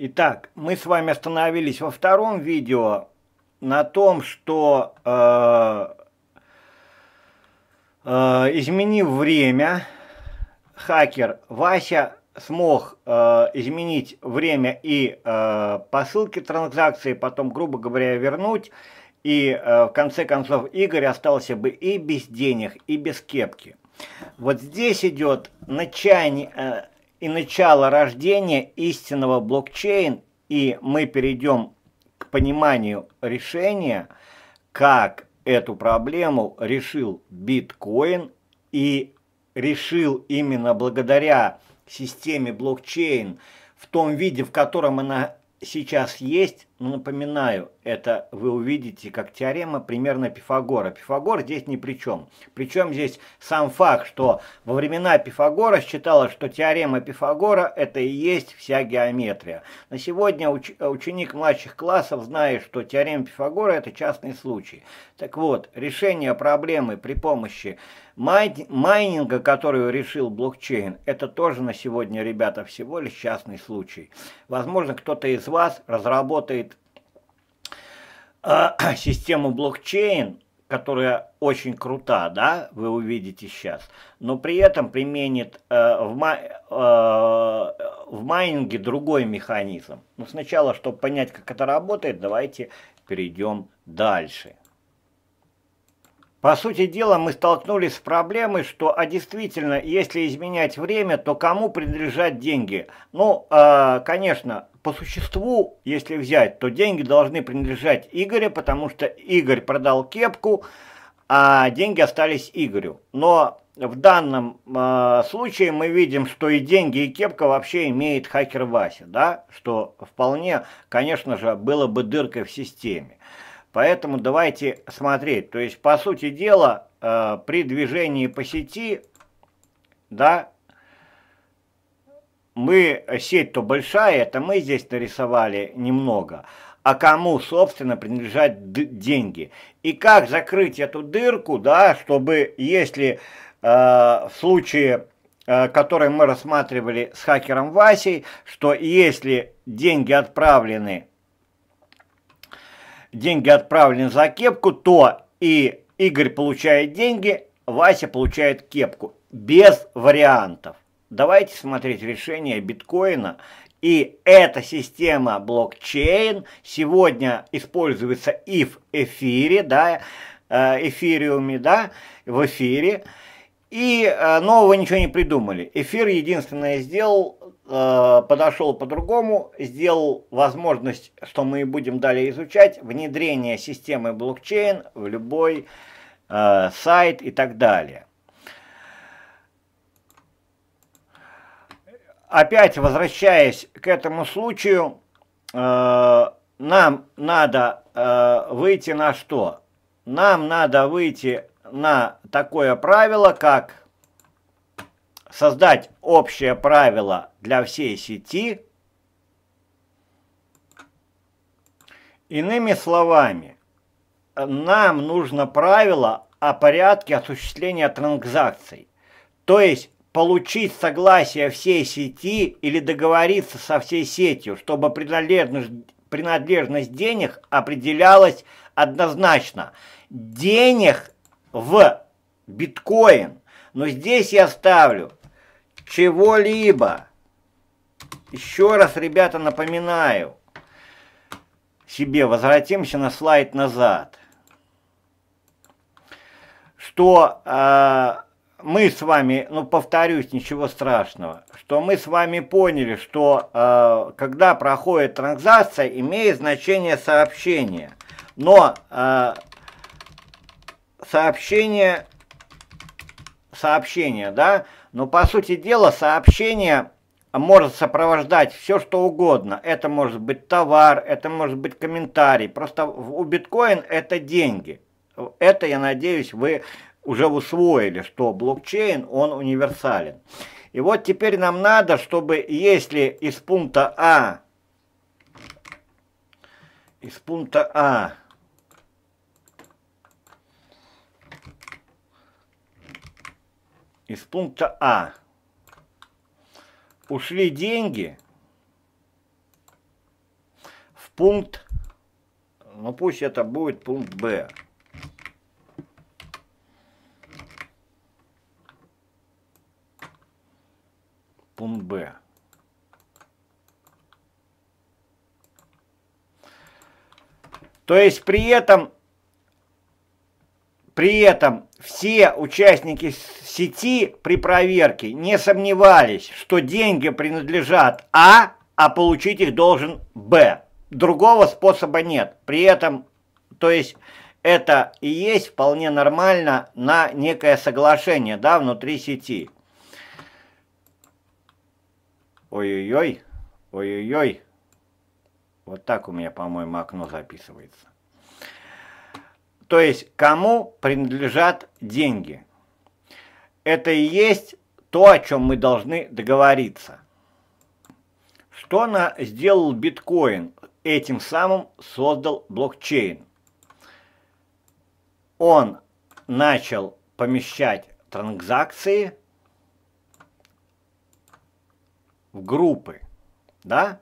Итак, мы с вами остановились во втором видео на том, что э, э, изменив время, хакер Вася смог э, изменить время и э, посылки транзакции, потом, грубо говоря, вернуть, и э, в конце концов Игорь остался бы и без денег, и без кепки. Вот здесь идет начание, э, и начало рождения истинного блокчейн, и мы перейдем к пониманию решения, как эту проблему решил биткоин и решил именно благодаря системе блокчейн в том виде, в котором она сейчас есть, напоминаю, это вы увидите как теорема примерно Пифагора. Пифагор здесь ни при чем. Причем здесь сам факт, что во времена Пифагора считалось, что теорема Пифагора это и есть вся геометрия. На сегодня уч ученик младших классов знает, что теорема Пифагора это частный случай. Так вот, решение проблемы при помощи май майнинга, которую решил блокчейн, это тоже на сегодня, ребята, всего лишь частный случай. Возможно, кто-то из вас разработает Э, систему блокчейн, которая очень крута, да, вы увидите сейчас, но при этом применит э, в, ма э, в майнинге другой механизм. Но ну, сначала, чтобы понять, как это работает, давайте перейдем дальше. По сути дела, мы столкнулись с проблемой, что, а действительно, если изменять время, то кому принадлежат деньги? Ну, э, конечно, по существу, если взять, то деньги должны принадлежать Игорю, потому что Игорь продал кепку, а деньги остались Игорю. Но в данном э, случае мы видим, что и деньги, и кепка вообще имеет хакер Вася, да, что вполне, конечно же, было бы дыркой в системе. Поэтому давайте смотреть. То есть, по сути дела, э, при движении по сети, да, мы, сеть-то большая, это мы здесь нарисовали немного, а кому, собственно, принадлежат деньги. И как закрыть эту дырку, да, чтобы, если э, в случае, э, который мы рассматривали с хакером Васей, что если деньги отправлены деньги отправлены за кепку, то и Игорь получает деньги, Вася получает кепку. Без вариантов. Давайте смотреть решение биткоина. И эта система блокчейн сегодня используется и в эфире, да, э, эфириуме, да, в эфире. И э, нового ничего не придумали. Эфир единственное сделал, Э, подошел по-другому, сделал возможность, что мы и будем далее изучать, внедрение системы блокчейн в любой э, сайт и так далее. Опять возвращаясь к этому случаю, э, нам надо э, выйти на что? Нам надо выйти на такое правило, как создать общее правило для всей сети. Иными словами, нам нужно правило о порядке осуществления транзакций. То есть получить согласие всей сети или договориться со всей сетью, чтобы принадлежность, принадлежность денег определялась однозначно. Денег в биткоин. Но здесь я ставлю чего-либо. Еще раз, ребята, напоминаю себе, возвратимся на слайд назад, что э, мы с вами, ну повторюсь, ничего страшного, что мы с вами поняли, что э, когда проходит транзакция, имеет значение сообщение, но э, сообщение, сообщение, да, но по сути дела сообщение может сопровождать все что угодно. Это может быть товар, это может быть комментарий. Просто у биткоин это деньги. Это, я надеюсь, вы уже усвоили, что блокчейн, он универсален. И вот теперь нам надо, чтобы если из пункта А, из пункта А из пункта А ушли деньги в пункт, ну пусть это будет пункт Б. Пункт Б. То есть при этом при этом все участники сети при проверке не сомневались, что деньги принадлежат А, а получить их должен Б. Другого способа нет. При этом, то есть это и есть вполне нормально на некое соглашение да, внутри сети. Ой-ой-ой, ой-ой-ой. Вот так у меня, по-моему, окно записывается. То есть кому принадлежат деньги. Это и есть то, о чем мы должны договориться. Что на сделал биткоин? Этим самым создал блокчейн. Он начал помещать транзакции в группы, да?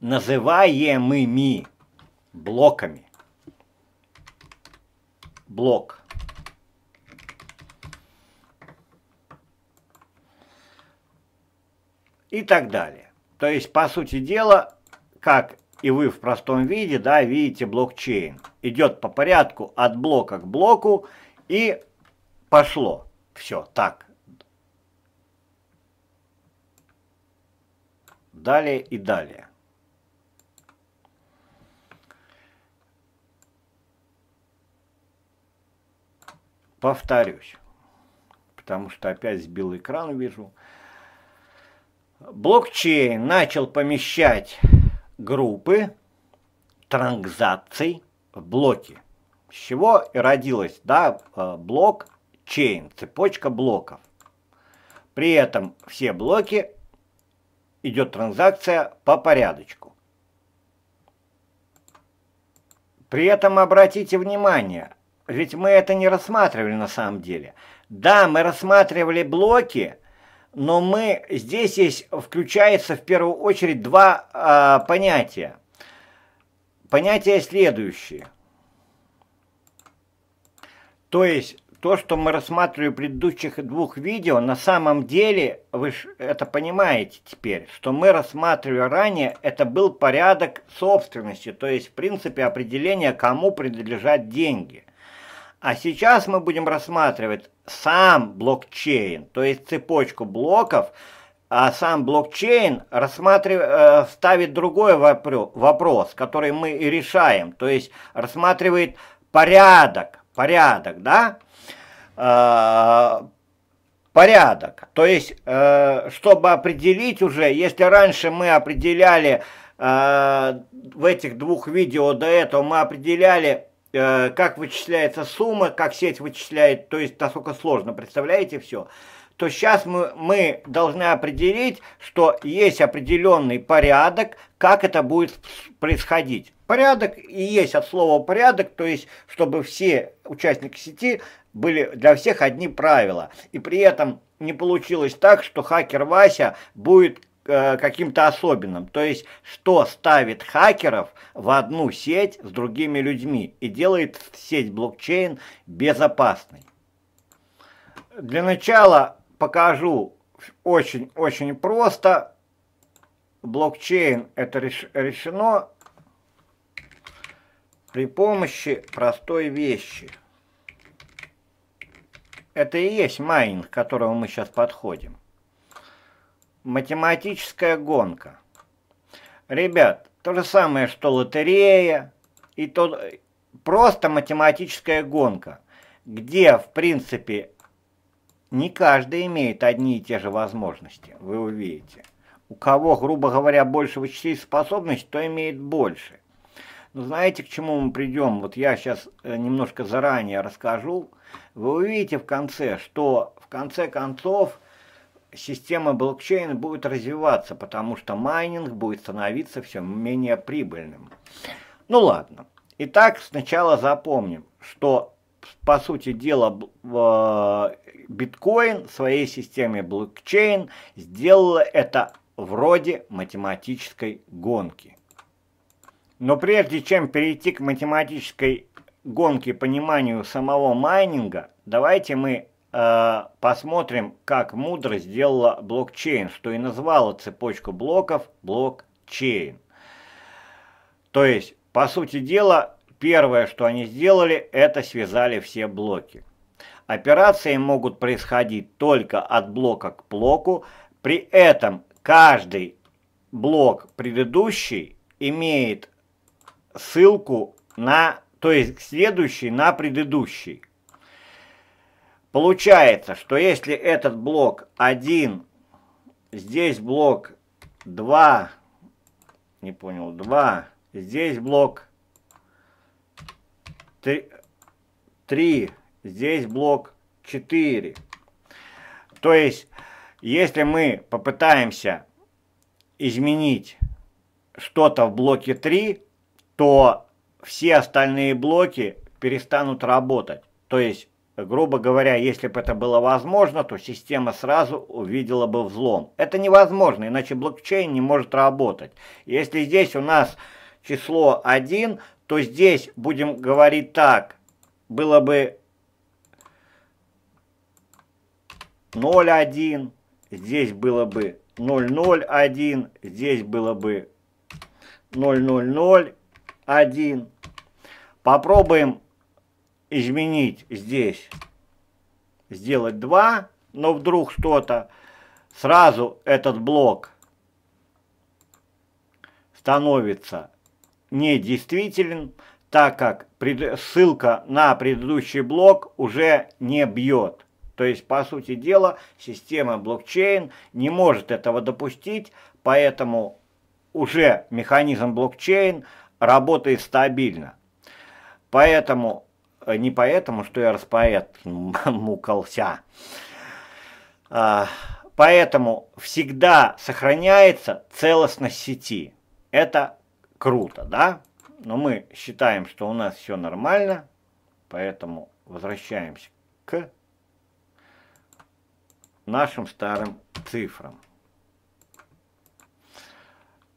Называемыми блоками. Блок. И так далее. То есть, по сути дела, как и вы в простом виде, да, видите блокчейн. Идет по порядку от блока к блоку и пошло. Все, так. Далее и далее. повторюсь, потому что опять сбил экран, вижу. Блокчейн начал помещать группы транзакций в блоки. С чего и родилась, да, э, блокчейн, цепочка блоков. При этом все блоки идет транзакция по порядочку. При этом обратите внимание, ведь мы это не рассматривали на самом деле. Да, мы рассматривали блоки, но мы здесь есть, включается в первую очередь два э, понятия. Понятия следующие. То есть то, что мы рассматривали в предыдущих двух видео, на самом деле, вы это понимаете теперь, что мы рассматривали ранее, это был порядок собственности, то есть, в принципе, определение, кому принадлежат деньги. А сейчас мы будем рассматривать сам блокчейн, то есть цепочку блоков, а сам блокчейн рассматрив... Э, ставит другой вопрос, который мы и решаем, то есть рассматривает порядок, порядок, да, э, порядок, то есть э, чтобы определить уже, если раньше мы определяли в этих двух видео до этого мы определяли Э, как вычисляется сумма, как сеть вычисляет, то есть насколько сложно, представляете все, то сейчас мы, мы должны определить, что есть определенный порядок, как это будет происходить. Порядок и есть от слова порядок, то есть чтобы все участники сети были для всех одни правила. И при этом не получилось так, что хакер Вася будет Э, каким-то особенным. То есть, что ставит хакеров в одну сеть с другими людьми и делает сеть блокчейн безопасной. Для начала покажу очень-очень просто. Блокчейн это решено при помощи простой вещи. Это и есть майнинг, к которому мы сейчас подходим математическая гонка. Ребят, то же самое, что лотерея, и то просто математическая гонка, где, в принципе, не каждый имеет одни и те же возможности, вы увидите. У кого, грубо говоря, больше вычислительных способностей, то имеет больше. Но знаете, к чему мы придем? Вот я сейчас э, немножко заранее расскажу. Вы увидите в конце, что в конце концов система блокчейн будет развиваться, потому что майнинг будет становиться все менее прибыльным. Ну ладно. Итак, сначала запомним, что по сути дела биткоин своей системе блокчейн сделала это вроде математической гонки. Но прежде чем перейти к математической гонке пониманию самого майнинга, давайте мы Э, посмотрим, как мудро сделала блокчейн, что и назвала цепочку блоков блокчейн. То есть, по сути дела, первое, что они сделали, это связали все блоки. Операции могут происходить только от блока к блоку, при этом каждый блок предыдущий имеет ссылку на, то есть следующий на предыдущий. Получается, что если этот блок 1, здесь блок 2, не понял, 2, здесь блок 3, 3 здесь блок 4. То есть, если мы попытаемся изменить что-то в блоке 3, то все остальные блоки перестанут работать. То есть, Грубо говоря, если бы это было возможно, то система сразу увидела бы взлом. Это невозможно, иначе блокчейн не может работать. Если здесь у нас число 1, то здесь, будем говорить так, было бы 0,1, здесь было бы 0,01, здесь было бы 0,001. Попробуем изменить здесь, сделать 2, но вдруг что-то, сразу этот блок становится недействителен, так как ссылка на предыдущий блок уже не бьет. То есть, по сути дела, система блокчейн не может этого допустить, поэтому уже механизм блокчейн работает стабильно. Поэтому Э, не поэтому, что я распоэтмукался. А, поэтому всегда сохраняется целостность сети. Это круто, да? Но мы считаем, что у нас все нормально, поэтому возвращаемся к нашим старым цифрам.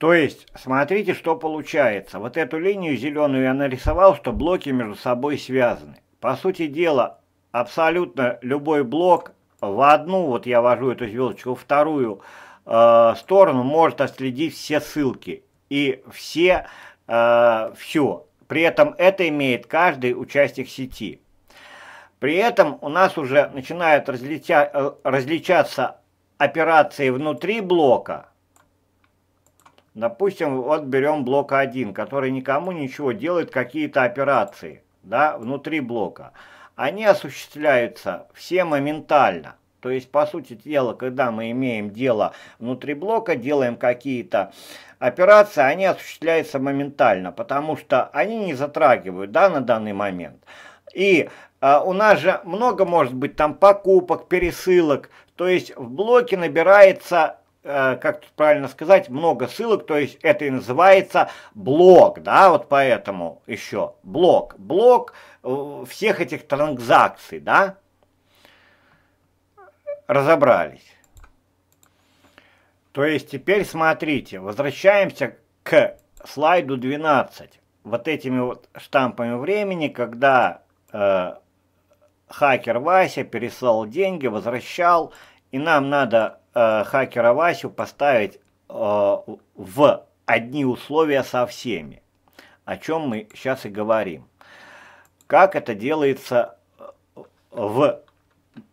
То есть, смотрите, что получается. Вот эту линию зеленую я нарисовал, что блоки между собой связаны. По сути дела, абсолютно любой блок в одну, вот я вожу эту звездочку, вторую э, сторону может отследить все ссылки и все, э, все. При этом это имеет каждый участник сети. При этом у нас уже начинают э, различаться операции внутри блока – Допустим, вот берем блок 1, который никому ничего делает, какие-то операции, да, внутри блока. Они осуществляются все моментально. То есть, по сути дела, когда мы имеем дело внутри блока, делаем какие-то операции, они осуществляются моментально, потому что они не затрагивают, да, на данный момент. И а, у нас же много может быть там покупок, пересылок, то есть в блоке набирается Э, как правильно сказать, много ссылок, то есть это и называется блок, да, вот поэтому еще блок, блок э, всех этих транзакций, да, разобрались. То есть теперь смотрите, возвращаемся к слайду 12, вот этими вот штампами времени, когда э, хакер Вася переслал деньги, возвращал, и нам надо э, хакера Васю поставить э, в одни условия со всеми, о чем мы сейчас и говорим. Как это делается э, в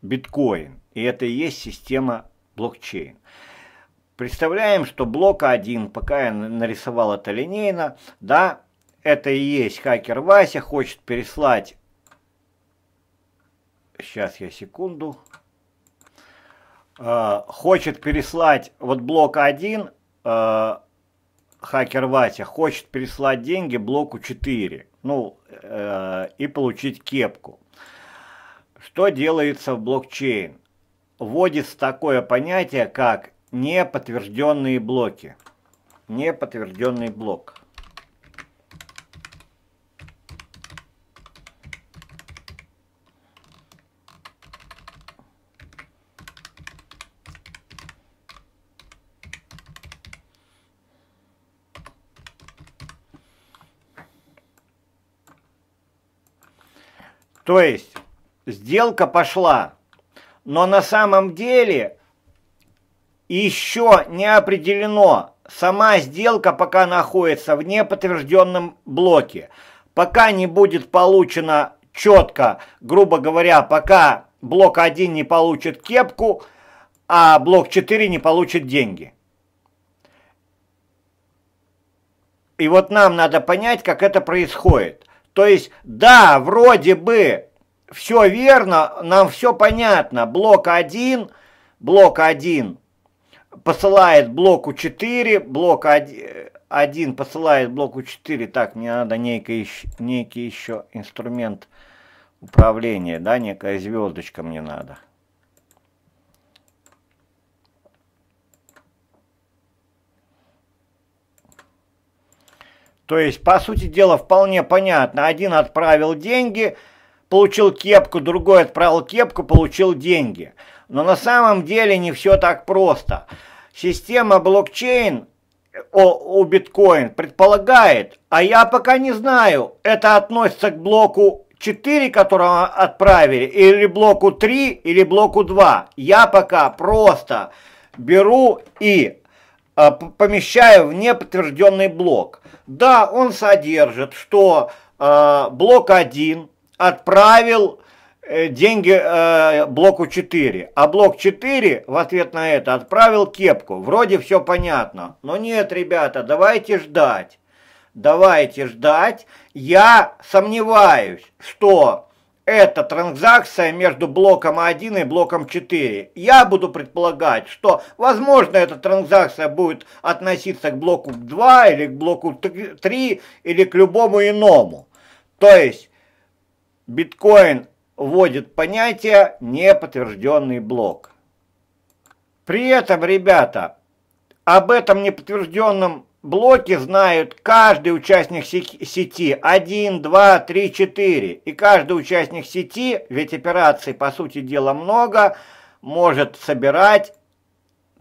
биткоин, и это и есть система блокчейн. Представляем, что блок 1, пока я нарисовал это линейно, да, это и есть хакер Вася, хочет переслать, сейчас я секунду, э, хочет переслать, вот блок 1, э, хакер Вася, хочет переслать деньги блоку 4, ну, э, и получить кепку. Что делается в блокчейн? Вводится такое понятие, как неподтвержденные блоки. Неподтвержденный блок. То есть сделка пошла, но на самом деле еще не определено. Сама сделка пока находится в неподтвержденном блоке. Пока не будет получено четко, грубо говоря, пока блок 1 не получит кепку, а блок 4 не получит деньги. И вот нам надо понять, как это происходит. То есть, да, вроде бы все верно, нам все понятно. Блок 1, блок 1 посылает блоку 4, блок 1 посылает блоку 4. Так, мне надо некий, некий еще инструмент управления, да, некая звездочка мне надо. То есть, по сути дела, вполне понятно. Один отправил деньги, получил кепку, другой отправил кепку, получил деньги. Но на самом деле не все так просто. Система блокчейн у биткоин предполагает, а я пока не знаю, это относится к блоку 4, которого отправили, или блоку 3, или блоку 2. Я пока просто беру и а, помещаю в неподтвержденный блок. Да, он содержит, что э, блок 1 отправил э, деньги э, блоку 4, а блок 4 в ответ на это отправил кепку. Вроде все понятно, но нет, ребята, давайте ждать. Давайте ждать. Я сомневаюсь, что это транзакция между блоком 1 и блоком 4. Я буду предполагать, что, возможно, эта транзакция будет относиться к блоку 2 или к блоку 3 или к любому иному. То есть, биткоин вводит понятие неподтвержденный блок. При этом, ребята, об этом неподтвержденном Блоки знают каждый участник сети один, два, три, четыре, И каждый участник сети, ведь операций по сути дела много, может собирать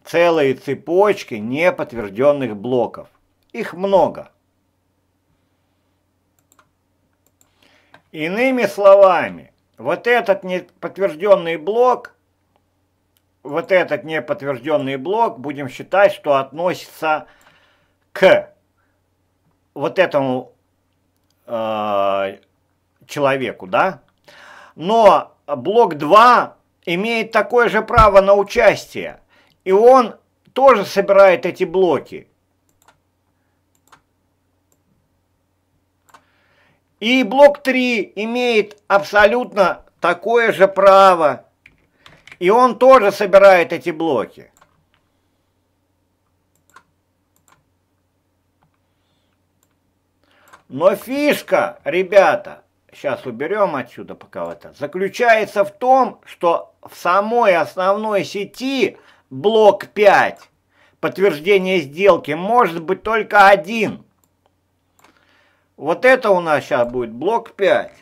целые цепочки неподтвержденных блоков. Их много. Иными словами, вот этот неподтвержденный блок, вот этот неподтвержденный блок будем считать, что относится к к вот этому э, человеку, да? Но блок 2 имеет такое же право на участие, и он тоже собирает эти блоки. И блок 3 имеет абсолютно такое же право, и он тоже собирает эти блоки. Но фишка, ребята, сейчас уберем отсюда пока это, заключается в том, что в самой основной сети блок 5 подтверждение сделки может быть только один. Вот это у нас сейчас будет блок 5.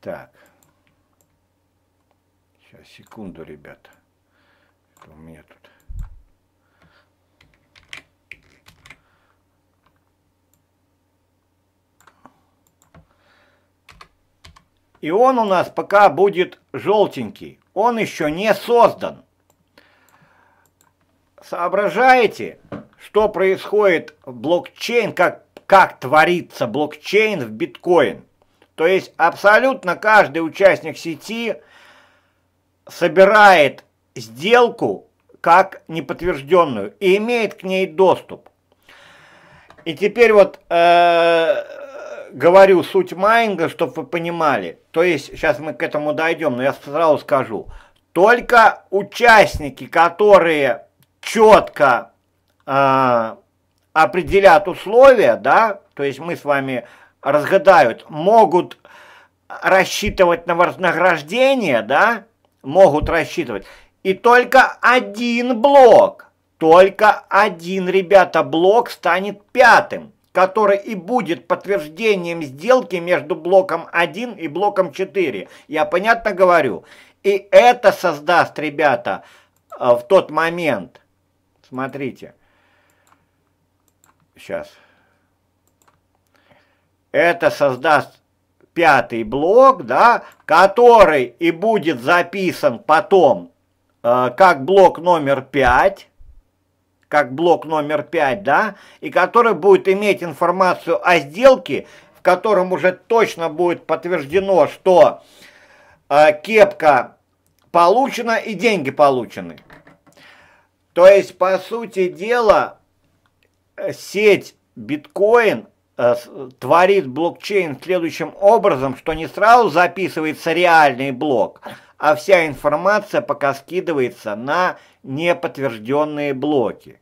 Так. Сейчас, секунду, ребята. Это у меня тут И он у нас пока будет желтенький. Он еще не создан. Соображаете, что происходит в блокчейн, как, как творится блокчейн в биткоин? То есть абсолютно каждый участник сети собирает сделку как неподтвержденную и имеет к ней доступ. И теперь вот э, говорю суть майнинга, чтобы вы понимали. То есть, сейчас мы к этому дойдем, но я сразу скажу. Только участники, которые четко э, а, определят условия, да, то есть мы с вами разгадают, могут рассчитывать на вознаграждение, да, могут рассчитывать. И только один блок, только один, ребята, блок станет пятым который и будет подтверждением сделки между блоком 1 и блоком 4. Я понятно говорю? И это создаст, ребята, э, в тот момент. Смотрите. Сейчас. Это создаст пятый блок, да, который и будет записан потом э, как блок номер 5 как блок номер 5, да, и который будет иметь информацию о сделке, в котором уже точно будет подтверждено, что э, кепка получена и деньги получены. То есть, по сути дела, э, сеть биткоин э, творит блокчейн следующим образом, что не сразу записывается реальный блок, а вся информация пока скидывается на неподтвержденные блоки.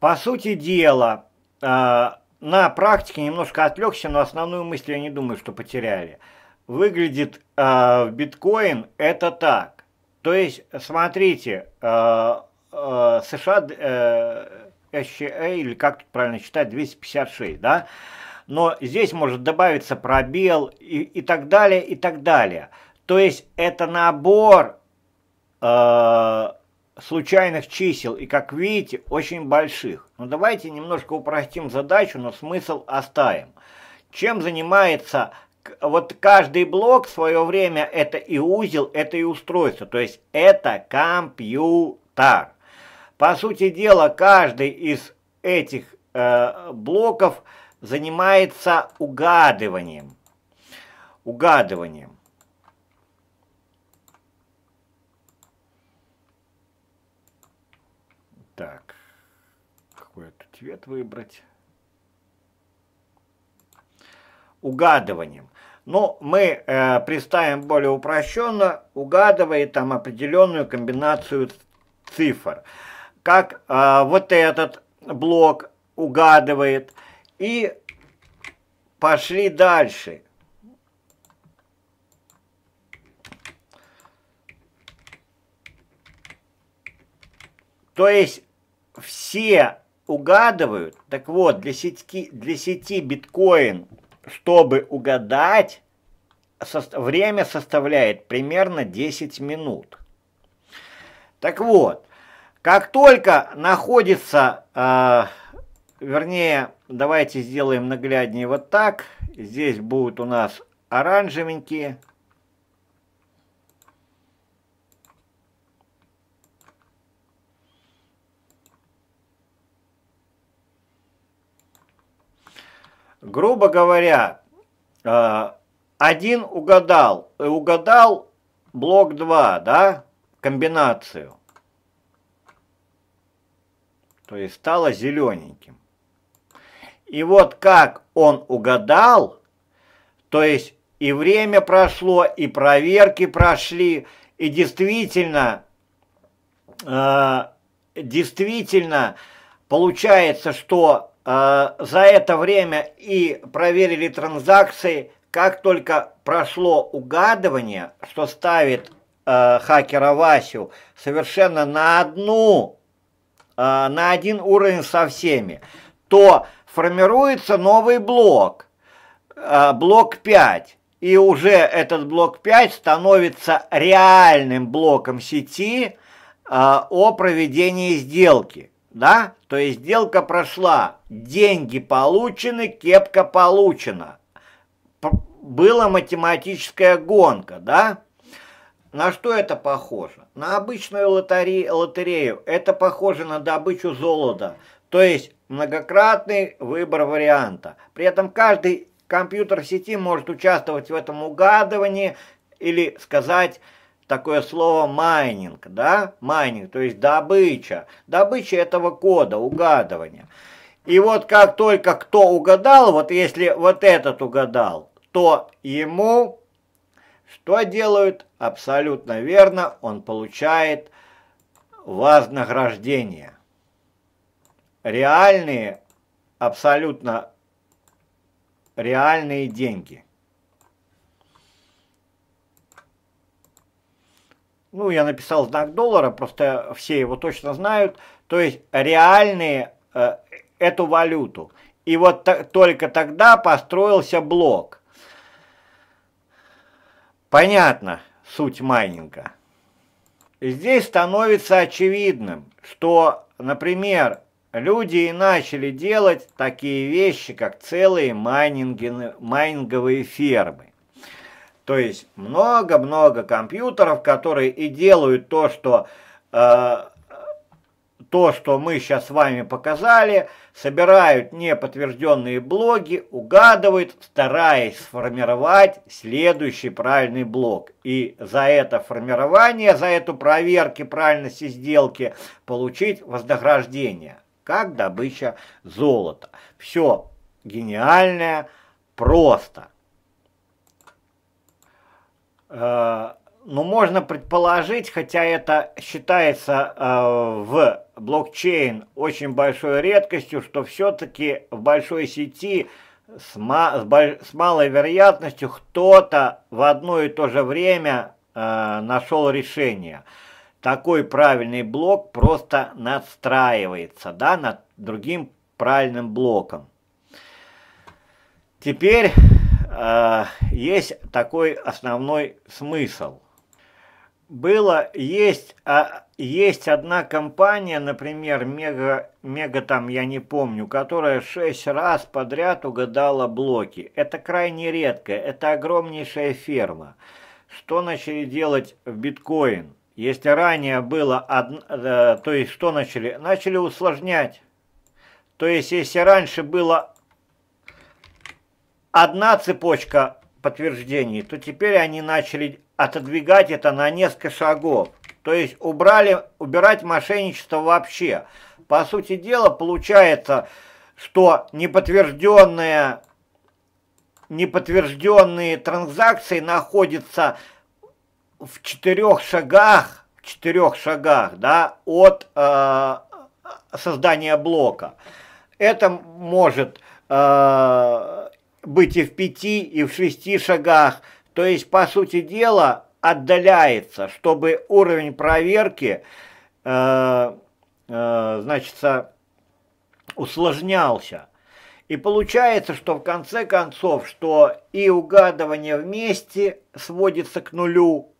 По сути дела, а, на практике немножко отвлекся, но основную мысль я не думаю, что потеряли. Выглядит а, биткоин это так. То есть, смотрите, а, США SCA, э, или как тут правильно читать, 256, да? Но здесь может добавиться пробел и, и так далее, и так далее. То есть это набор э, случайных чисел и, как видите, очень больших. Но ну, давайте немножко упростим задачу, но смысл оставим. Чем занимается вот каждый блок в свое время это и узел, это и устройство, то есть это компьютер. По сути дела, каждый из этих э, блоков занимается угадыванием. Угадыванием. цвет выбрать. Угадыванием. Ну, мы э, представим более упрощенно, угадывая там определенную комбинацию цифр. Как э, вот этот блок угадывает. И пошли дальше. То есть все угадывают. Так вот, для сети, для сети биткоин, чтобы угадать, со, время составляет примерно 10 минут. Так вот, как только находится, э, вернее, давайте сделаем нагляднее вот так. Здесь будут у нас оранжевенькие, грубо говоря, э, один угадал, э, угадал блок 2, да, комбинацию. То есть стало зелененьким. И вот как он угадал, то есть и время прошло, и проверки прошли, и действительно, э, действительно получается, что а, за это время и проверили транзакции, как только прошло угадывание, что ставит э, хакера Васю совершенно на одну, э, на один уровень со всеми, то формируется новый блок, э, блок 5. И уже этот блок 5 становится реальным блоком сети э, о проведении сделки. Да? То есть сделка прошла Деньги получены, кепка получена. Была математическая гонка, да? На что это похоже? На обычную лотаре... лотерею. Это похоже на добычу золота. То есть многократный выбор варианта. При этом каждый компьютер в сети может участвовать в этом угадывании или сказать такое слово майнинг, да? Майнинг, то есть добыча. Добыча этого кода, угадывания. И вот как только кто угадал, вот если вот этот угадал, то ему что делают? Абсолютно верно, он получает вознаграждение. Реальные, абсолютно реальные деньги. Ну, я написал знак доллара, просто все его точно знают. То есть реальные э, эту валюту. И вот только тогда построился блок. Понятно суть майнинга. Здесь становится очевидным, что, например, люди и начали делать такие вещи, как целые майнинговые фермы. То есть много-много компьютеров, которые и делают то, что э, то, что мы сейчас с вами показали, собирают неподтвержденные блоги, угадывают, стараясь сформировать следующий правильный блок. И за это формирование, за эту проверку правильности сделки получить вознаграждение, как добыча золота. Все гениальное, просто. Э, Но ну, можно предположить, хотя это считается э, в блокчейн очень большой редкостью, что все-таки в большой сети с, ма с малой вероятностью кто-то в одно и то же время э, нашел решение. Такой правильный блок просто надстраивается да, над другим правильным блоком. Теперь э, есть такой основной смысл – было, есть, а, есть одна компания, например, Мега, Мега там, я не помню, которая шесть раз подряд угадала блоки. Это крайне редко, это огромнейшая ферма. Что начали делать в биткоин? Если ранее было, од... Э, то есть что начали? Начали усложнять. То есть если раньше было одна цепочка подтверждений, то теперь они начали отодвигать это на несколько шагов. То есть убрали, убирать мошенничество вообще. По сути дела, получается, что неподтвержденные, неподтвержденные транзакции находятся в четырех шагах, в четырех шагах да, от э, создания блока. Это может э, быть и в пяти, и в шести шагах, то есть, по сути дела, отдаляется, чтобы уровень проверки э, э, значит, усложнялся. И получается, что в конце концов, что и угадывание вместе сводится к нулю.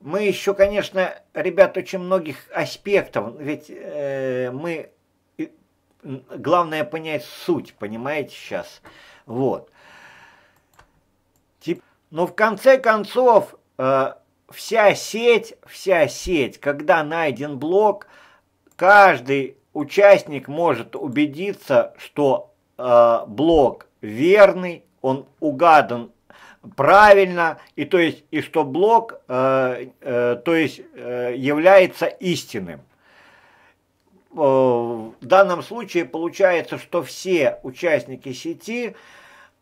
Мы еще, конечно, ребят, очень многих аспектов, ведь э, мы, главное понять суть, понимаете, сейчас. Вот. Но в конце концов, э, вся сеть, вся сеть, когда найден блок, каждый участник может убедиться, что э, блок верный, он угадан правильно, и то есть, и что блок, э, э, то есть, э, является истинным. Э, в данном случае получается, что все участники сети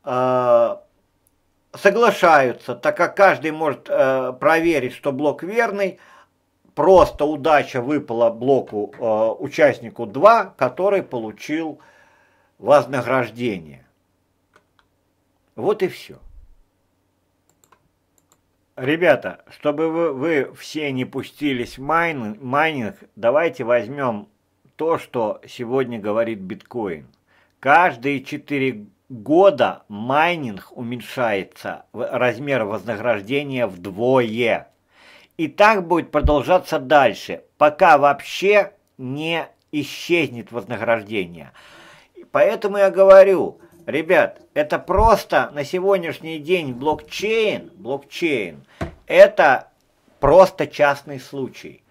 э, соглашаются, так как каждый может э, проверить, что блок верный, просто удача выпала блоку э, участнику 2, который получил вознаграждение. Вот и все. Ребята, чтобы вы, вы все не пустились в майнинг, майнинг, давайте возьмем то, что сегодня говорит биткоин. Каждые 4 года майнинг уменьшается, размер вознаграждения вдвое. И так будет продолжаться дальше, пока вообще не исчезнет вознаграждение. Поэтому я говорю, ребят, это просто на сегодняшний день блокчейн, блокчейн, это просто частный случай.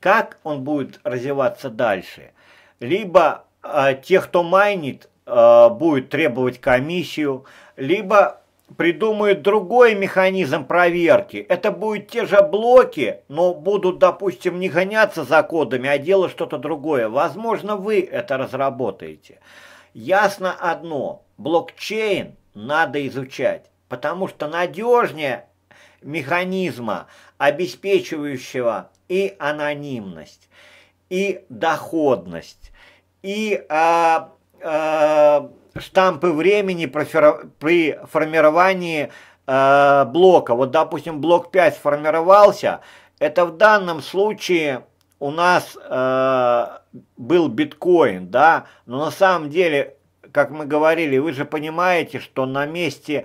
Как он будет развиваться дальше? Либо э, те, кто майнит, Э, будет требовать комиссию, либо придумают другой механизм проверки. Это будут те же блоки, но будут, допустим, не гоняться за кодами, а делать что-то другое. Возможно, вы это разработаете. Ясно одно, блокчейн надо изучать, потому что надежнее механизма, обеспечивающего и анонимность, и доходность, и... Э, э, штампы времени при формировании э, блока. Вот, допустим, блок 5 сформировался, это в данном случае у нас э, был биткоин, да, но на самом деле, как мы говорили, вы же понимаете, что на месте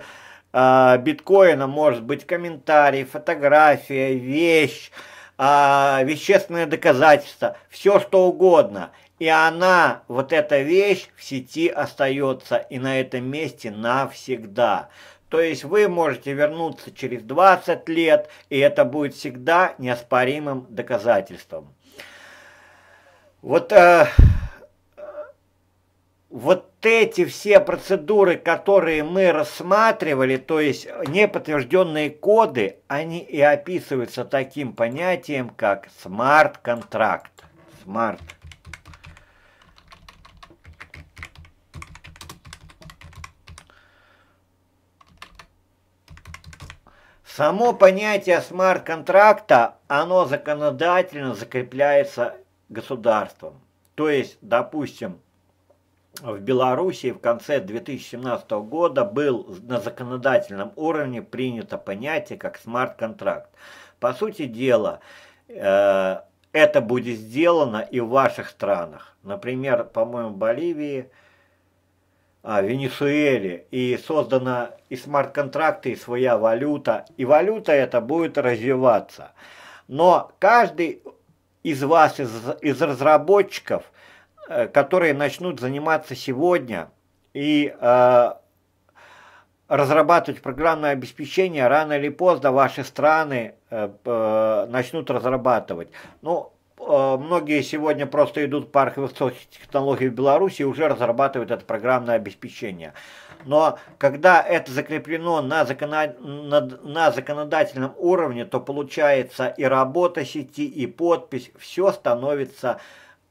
э, биткоина может быть комментарий, фотография, вещь, э, вещественное доказательство, все что угодно – и она, вот эта вещь в сети остается и на этом месте навсегда. То есть вы можете вернуться через 20 лет, и это будет всегда неоспоримым доказательством. Вот, э, вот эти все процедуры, которые мы рассматривали, то есть неподтвержденные коды, они и описываются таким понятием, как смарт-контракт. Смарт. -контракт, смарт Само понятие смарт-контракта, оно законодательно закрепляется государством. То есть, допустим, в Беларуси в конце 2017 года был на законодательном уровне принято понятие как смарт-контракт. По сути дела, э, это будет сделано и в ваших странах. Например, по-моему, в Боливии – а, Венесуэле, и создана и смарт-контракты, и своя валюта, и валюта эта будет развиваться. Но каждый из вас, из, из разработчиков, э, которые начнут заниматься сегодня и э, разрабатывать программное обеспечение, рано или поздно ваши страны э, э, начнут разрабатывать. Ну, Э, многие сегодня просто идут по архивных технологий в Беларуси и уже разрабатывают это программное обеспечение. Но когда это закреплено на, закона... на... на законодательном уровне, то получается и работа сети, и подпись, все становится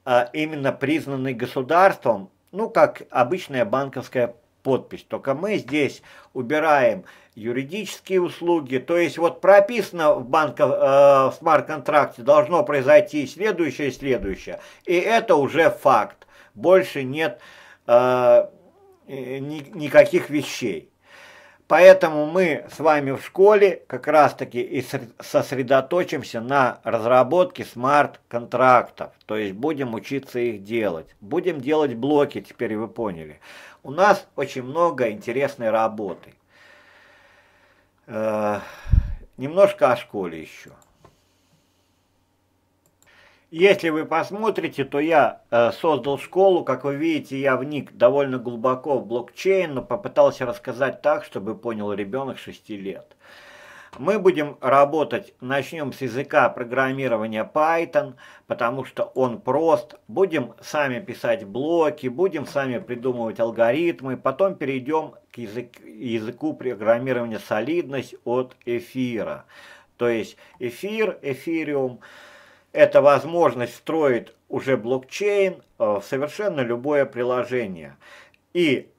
э, именно признанной государством, ну как обычная банковская подпись. Только мы здесь убираем юридические услуги. То есть вот прописано в, банка, э, в смарт-контракте должно произойти следующее и следующее. И это уже факт. Больше нет э, ни, никаких вещей. Поэтому мы с вами в школе как раз-таки и сосредоточимся на разработке смарт-контрактов, то есть будем учиться их делать. Будем делать блоки, теперь вы поняли. У нас очень много интересной работы. Э -э немножко о школе еще. Если вы посмотрите, то я э, создал школу, как вы видите, я вник довольно глубоко в блокчейн, но попытался рассказать так, чтобы понял ребенок 6 лет. Мы будем работать, начнем с языка программирования Python, потому что он прост. Будем сами писать блоки, будем сами придумывать алгоритмы, потом перейдем к язык, языку программирования солидность от эфира. То есть эфир, эфириум. Эфир, эта возможность строит уже блокчейн э, в совершенно любое приложение. И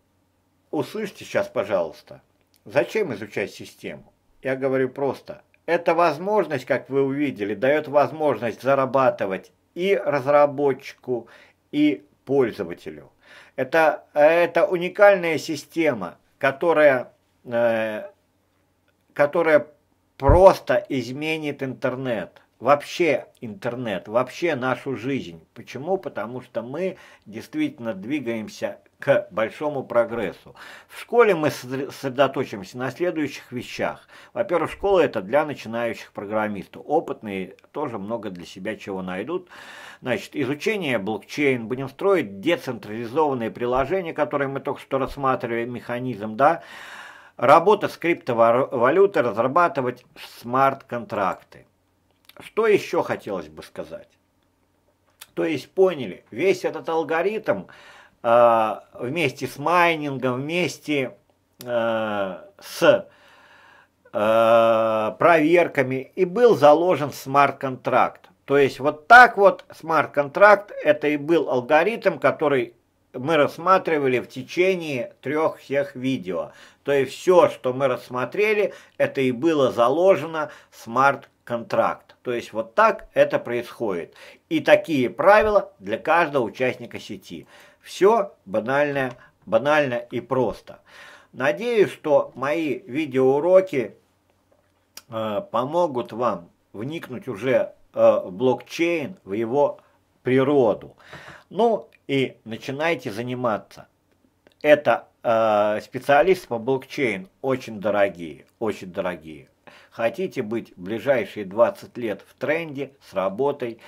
услышьте сейчас, пожалуйста, зачем изучать систему? Я говорю просто, эта возможность, как вы увидели, дает возможность зарабатывать и разработчику, и пользователю. Это, это уникальная система, которая, э, которая просто изменит интернет вообще интернет, вообще нашу жизнь. Почему? Потому что мы действительно двигаемся к большому прогрессу. В школе мы сосредоточимся на следующих вещах. Во-первых, школа это для начинающих программистов. Опытные тоже много для себя чего найдут. Значит, изучение блокчейн, будем строить децентрализованные приложения, которые мы только что рассматривали, механизм, да, работа с криптовалютой, разрабатывать смарт-контракты. Что еще хотелось бы сказать? То есть поняли, весь этот алгоритм э, вместе с майнингом, вместе э, с э, проверками и был заложен смарт-контракт. То есть вот так вот смарт-контракт это и был алгоритм, который мы рассматривали в течение трех всех видео. То есть все, что мы рассмотрели, это и было заложено смарт-контракт. То есть вот так это происходит. И такие правила для каждого участника сети. Все банально, банально и просто. Надеюсь, что мои видеоуроки э, помогут вам вникнуть уже э, в блокчейн, в его природу. Ну и начинайте заниматься. Это э, специалисты по блокчейн очень дорогие, очень дорогие. Хотите быть в ближайшие 20 лет в тренде, с работой,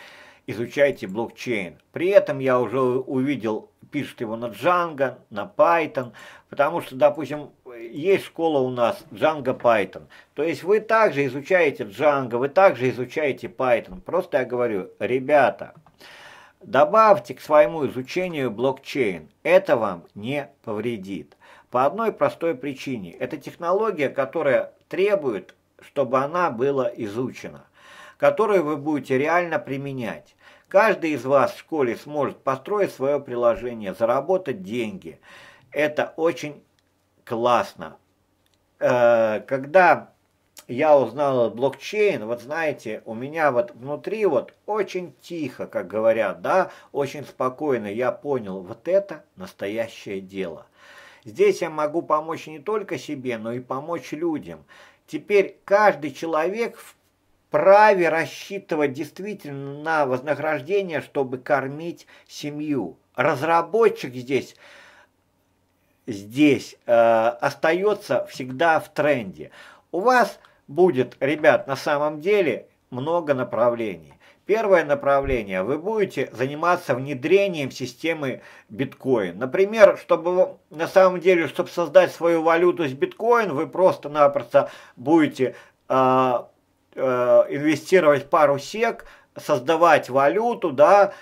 изучайте блокчейн. При этом я уже увидел, пишут его на Django, на Python, потому что, допустим, есть школа у нас Django Python. То есть вы также изучаете Django, вы также изучаете Python. Просто я говорю, ребята, добавьте к своему изучению блокчейн. Это вам не повредит. По одной простой причине. Это технология, которая требует чтобы она была изучена, которую вы будете реально применять. Каждый из вас в школе сможет построить свое приложение, заработать деньги. Это очень классно. Э, когда я узнал блокчейн, вот знаете, у меня вот внутри вот очень тихо, как говорят, да, очень спокойно я понял, вот это настоящее дело. Здесь я могу помочь не только себе, но и помочь людям. Теперь каждый человек в праве рассчитывать действительно на вознаграждение, чтобы кормить семью. Разработчик здесь здесь э, остается всегда в тренде. У вас будет, ребят, на самом деле много направлений. Первое направление. Вы будете заниматься внедрением системы биткоин. Например, чтобы на самом деле, чтобы создать свою валюту с биткоин, вы просто-напросто будете э, э, инвестировать пару сек, создавать валюту, да,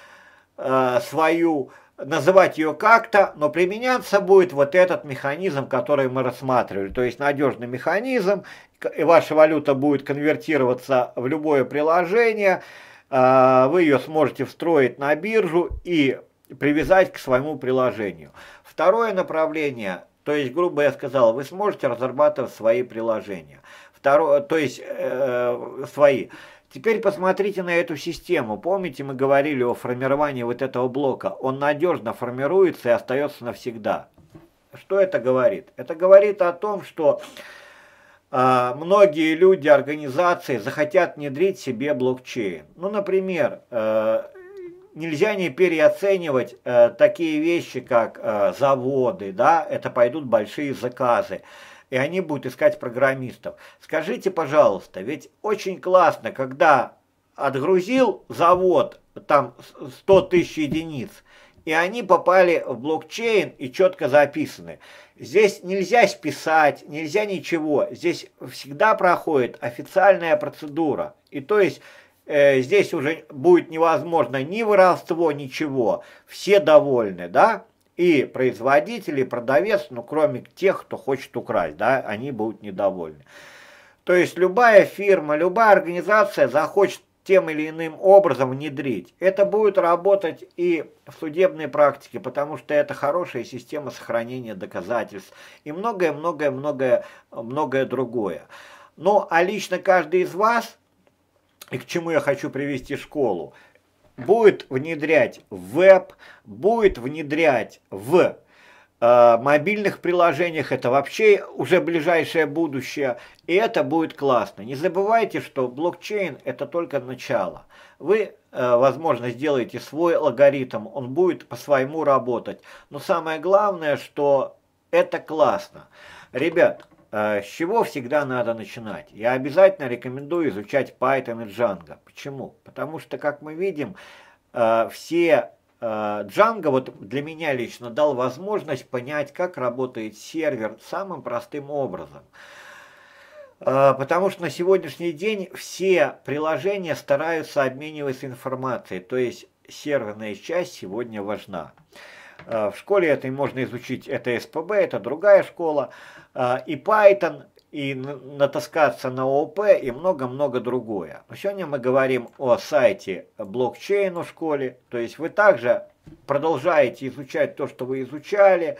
э, свою, называть ее как-то, но применяться будет вот этот механизм, который мы рассматривали. То есть надежный механизм, и ваша валюта будет конвертироваться в любое приложение, а, вы ее сможете встроить на биржу и привязать к своему приложению. Второе направление, то есть, грубо я сказал, вы сможете разрабатывать свои приложения, Второе, то есть э, свои. Теперь посмотрите на эту систему. Помните, мы говорили о формировании вот этого блока. Он надежно формируется и остается навсегда. Что это говорит? Это говорит о том, что а, многие люди, организации захотят внедрить себе блокчейн. Ну, например, э, нельзя не переоценивать э, такие вещи, как э, заводы, да, это пойдут большие заказы и они будут искать программистов. Скажите, пожалуйста, ведь очень классно, когда отгрузил завод там 100 тысяч единиц, и они попали в блокчейн и четко записаны. Здесь нельзя списать, нельзя ничего. Здесь всегда проходит официальная процедура. И то есть э, здесь уже будет невозможно ни воровство, ничего. Все довольны, да? И производители, и продавец, ну кроме тех, кто хочет украсть, да, они будут недовольны. То есть любая фирма, любая организация захочет тем или иным образом внедрить. Это будет работать и в судебной практике, потому что это хорошая система сохранения доказательств и многое-многое-многое-многое другое. Ну, а лично каждый из вас, и к чему я хочу привести школу, будет внедрять в веб, будет внедрять в Э, мобильных приложениях, это вообще уже ближайшее будущее, и это будет классно. Не забывайте, что блокчейн – это только начало. Вы, э, возможно, сделаете свой алгоритм, он будет по-своему работать. Но самое главное, что это классно. Ребят, э, с чего всегда надо начинать? Я обязательно рекомендую изучать Python и Django. Почему? Потому что, как мы видим, все Джанго э, вот для меня лично дал возможность понять, как работает сервер самым простым образом. Э, потому что на сегодняшний день все приложения стараются обмениваться информацией, то есть серверная часть сегодня важна. Э, в школе этой можно изучить, это СПБ, это другая школа, и Python, и натаскаться на ООП и много-много другое. Но сегодня мы говорим о сайте блокчейну в школе, то есть вы также продолжаете изучать то, что вы изучали,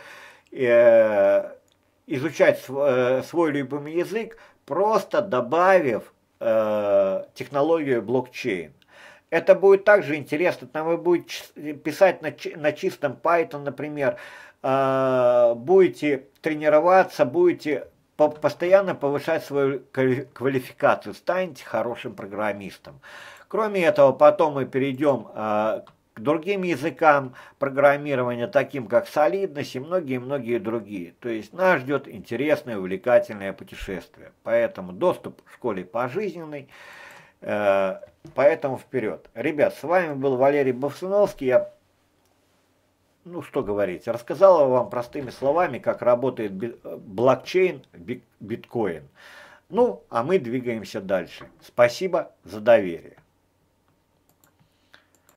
э, изучать э, свой любимый язык, просто добавив э, технологию блокчейн. Это будет также интересно, там вы будете писать на, на чистом Python, например, будете тренироваться, будете постоянно повышать свою квалификацию, станете хорошим программистом. Кроме этого, потом мы перейдем э, к другим языкам программирования, таким как солидность и многие-многие другие. То есть нас ждет интересное, увлекательное путешествие. Поэтому доступ в школе пожизненный, э, поэтому вперед. Ребят, с вами был Валерий Бовсуновский, я ну что говорить, рассказала вам простыми словами, как работает блокчейн, биткоин. Ну, а мы двигаемся дальше. Спасибо за доверие.